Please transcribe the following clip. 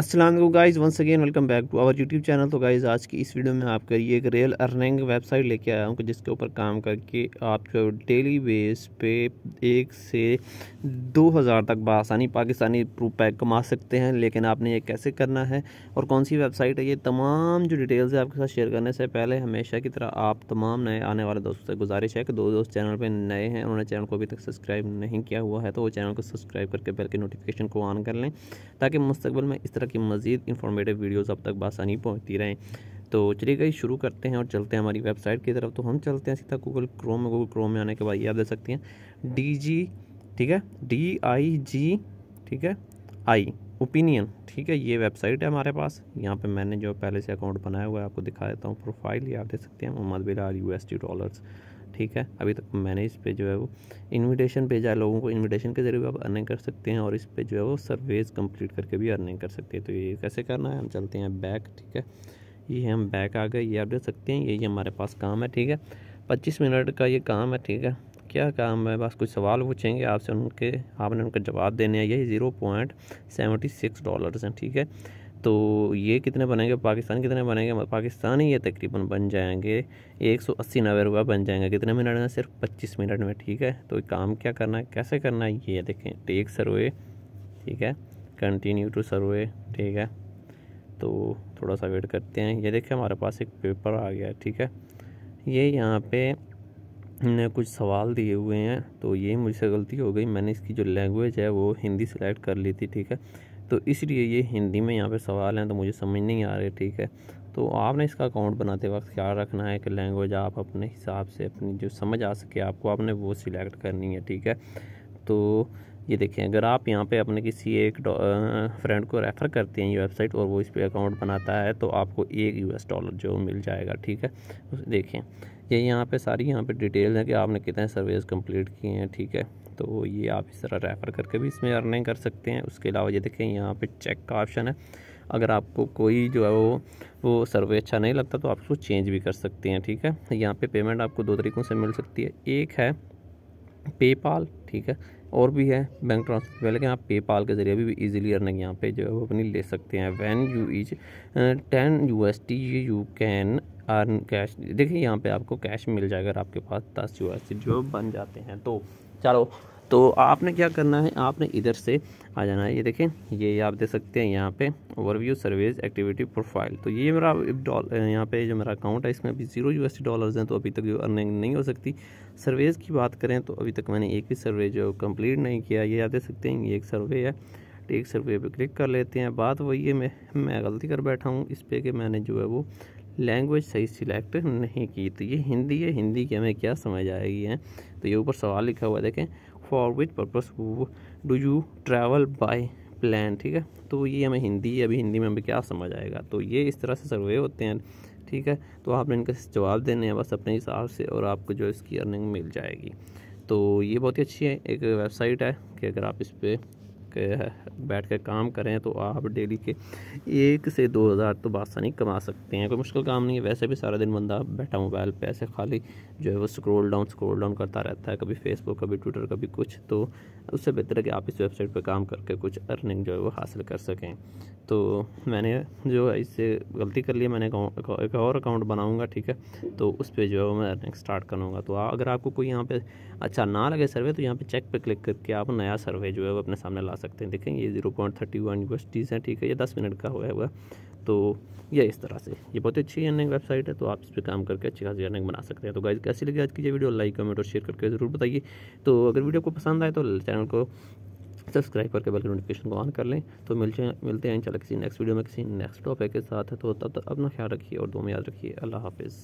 Aslam guys once again welcome back to our YouTube channel तो guys आज की इस वीडियो में आपके लिए एक रियल अर्निंग वेबसाइट लेके आया हूँ जिसके ऊपर काम करके आप जो डेली बेस पे एक से दो हज़ार तक बसानी पाकिस्तानी पैक कमा सकते हैं लेकिन आपने ये कैसे करना है और कौन सी वेबसाइट है ये तमाम जो डिटेल्स है आपके साथ शेयर करने से पहले हमेशा की तरह आप तमाम नए आने वाले दोस्तों से गुजारिश है कि दो दोस्त चैनल पर नए हैं उन्होंने चैनल को अभी तक सब्सक्राइब नहीं किया हुआ है तो वो चैनल को सब्सक्राइब करके बेल के नोटिफिकेशन को ऑन कर लें ताकि मुस्तबिल में इस तरह ताकि मज़ीद इन्फॉर्मेटिव वीडियोज़ अब तक बासानी पहुँचती रहें तो चलिए गई शुरू करते हैं और चलते हैं हमारी वेबसाइट की तरफ तो हम चलते हैं सीधा गूगल क्रोम में गूगल क्रोम में आने के बाद ये आप दे सकते हैं डी जी ठीक है डी आई जी ठीक है आई ओपिनियन ठीक है ये वेबसाइट है हमारे पास यहाँ पे मैंने जो पहले से अकाउंट बनाया हुआ है आपको दिखा देता हूँ प्रोफाइल ये आप देख सकते हैं Mohammad Bilal U S T dollars ठीक है अभी तक मैंने इस पे जो है वो इनविटेशन भेजा लोगों को इनविटेशन के ज़रिए आप अर्निंग कर सकते हैं और इस पे जो है वो सर्वेज कंप्लीट करके भी अर्निंग कर सकते हैं तो ये कैसे करना है हम चलते हैं बैक ठीक है ये हम बैक आ गए ये आप देख सकते हैं यही हमारे पास काम है ठीक है पच्चीस मिनट का ये काम है ठीक है क्या काम है बस कुछ सवाल पूछेंगे आपसे उनके आपने उनका जवाब देने हैं यही zero point seventy six dollars हैं ठीक है तो ये कितने बनेंगे पाकिस्तान कितने बनेंगे पाकिस्तान ही ये तकरीबन बन जाएंगे एक सौ अस्सी नब्बे रुपये बन जाएंगे कितने मिनट में सिर्फ पच्चीस मिनट में ठीक है तो काम क्या करना है कैसे करना है ये देखें टेक सर्वे ठीक है कंटिन्यू टू सर्वे ठीक है तो थोड़ा सा वेट करते हैं ये देखें हमारे पास एक पेपर आ गया ठीक है ये यहाँ पर ने कुछ सवाल दिए हुए हैं तो ये मुझसे गलती हो गई मैंने इसकी जो लैंग्वेज है वो हिंदी सेलेक्ट कर ली थी ठीक है तो इसलिए ये हिंदी में यहाँ पे सवाल हैं तो मुझे समझ नहीं आ रहे ठीक है तो आपने इसका अकाउंट बनाते वक्त ख्याल रखना है कि लैंग्वेज आप अपने हिसाब से अपनी जो समझ आ सके आपको आपने वो सिलेक्ट करनी है ठीक है तो ये देखें अगर आप यहाँ पे अपने किसी एक फ्रेंड को रेफ़र करते हैं ये वेबसाइट और वो इस पर अकाउंट बनाता है तो आपको एक यूएस डॉलर जो मिल जाएगा ठीक है देखें ये यहाँ पे सारी यहाँ पे डिटेल है कि आपने कितने सर्वेस कंप्लीट किए हैं ठीक है तो ये आप इस तरह रेफ़र करके भी इसमें अर्निंग कर सकते हैं उसके अलावा ये देखें यहाँ पे चेक का ऑप्शन है अगर आपको कोई जो है वो वो सर्वे अच्छा नहीं लगता तो आप उसको चेंज भी कर सकते हैं ठीक है यहाँ पे पेमेंट आपको दो तरीक़ों से मिल सकती है एक है पेपाल ठीक है और भी है बैंक ट्रांसफर पहले कि आप पेपाल के ज़रिए भी इजीली अर्निंग यहाँ पे जो है वो अपनी ले सकते हैं when you is ten U S T you can earn cash देखिए यहाँ पे आपको कैश मिल जाएगा अगर आपके पास दस यू एस जो बन जाते हैं तो चलो तो आपने क्या करना है आपने इधर से आ जाना है ये देखें ये आप देख सकते हैं यहाँ पे ओवरव्यू सर्विस एक्टिविटी प्रोफाइल तो ये मेरा यहाँ पे जो मेरा अकाउंट है इसमें अभी जीरो यू डॉलर्स हैं तो अभी तक अर्निंग नहीं हो सकती सर्वेज की बात करें तो अभी तक मैंने एक ही सर्वे जो कंप्लीट नहीं किया ये आप देख सकते हैं ये एक सर्वे है एक सर्वे पर क्लिक कर लेते हैं बात वही है मैं मैं गलती कर बैठा हूँ इस पर कि मैंने जो है वो लैंग्वेज सही सिलेक्ट नहीं की तो ये हिंदी है हिंदी की हमें क्या समझ आएगी है तो ये ऊपर सवाल लिखा हुआ देखें for which purpose do you travel by plan ठीक है तो ये हमें हिंदी है अभी हिंदी में हमें क्या समझ आएगा तो ये इस तरह से सर्वे होते हैं ठीक है तो आपने इनका जवाब देने हैं बस अपने हिसाब से और आपको जो इसकी अर्निंग मिल जाएगी तो ये बहुत ही अच्छी है एक वेबसाइट है कि अगर आप इस पर बैठ कर काम करें तो आप डेली के एक से दो हज़ार तो बासानी कमा सकते हैं कोई मुश्किल काम नहीं है वैसे भी सारा दिन बंदा बैठा मोबाइल पे ऐसे खाली जो है वो स्क्रॉल डाउन स्क्रॉल डाउन करता रहता है कभी फेसबुक कभी ट्विटर कभी कुछ तो उससे बेहतर है कि आप इस वेबसाइट पर काम करके कुछ अर्निंग जो है वो हासिल कर सकें तो मैंने जो है इससे गलती कर ली मैंने एक और अकाउंट बनाऊँगा ठीक है तो उस पर जो है मैं अर्निंग स्टार्ट करूँगा तो अगर आपको कोई यहाँ पर अच्छा ना लगे सर्वे तो यहाँ पर चेक पर क्लिक करके आप नया सर्वे जो है वो अपने सामने ला सकते हैं देखें ये zero point thirty one universities हैं ठीक है ये दस मिनट का हुआ हुआ तो ये इस तरह से ये बहुत अच्छी अर्निंग वेबसाइट है तो आप इस पर काम करके अच्छी खासी अर्निंग बना सकते हैं तो गाइज कैसी लगी आज की ये वीडियो लाइक कमेंट और शेयर करके ज़रूर बताइए तो अगर वीडियो को पसंद आए तो चैनल को सब्सक्राइब करके बेल नोटिफिकेशन को ऑन कर लें तो मिलते हैं मिलते हैं इंशाल्लाह किसी नेक्स्ट वीडियो में किसी नेक्स्ट टॉपिक के साथ है तो तब तक अपना ख्याल रखिए और दो में याद रखिए अल्लाह हाफिज़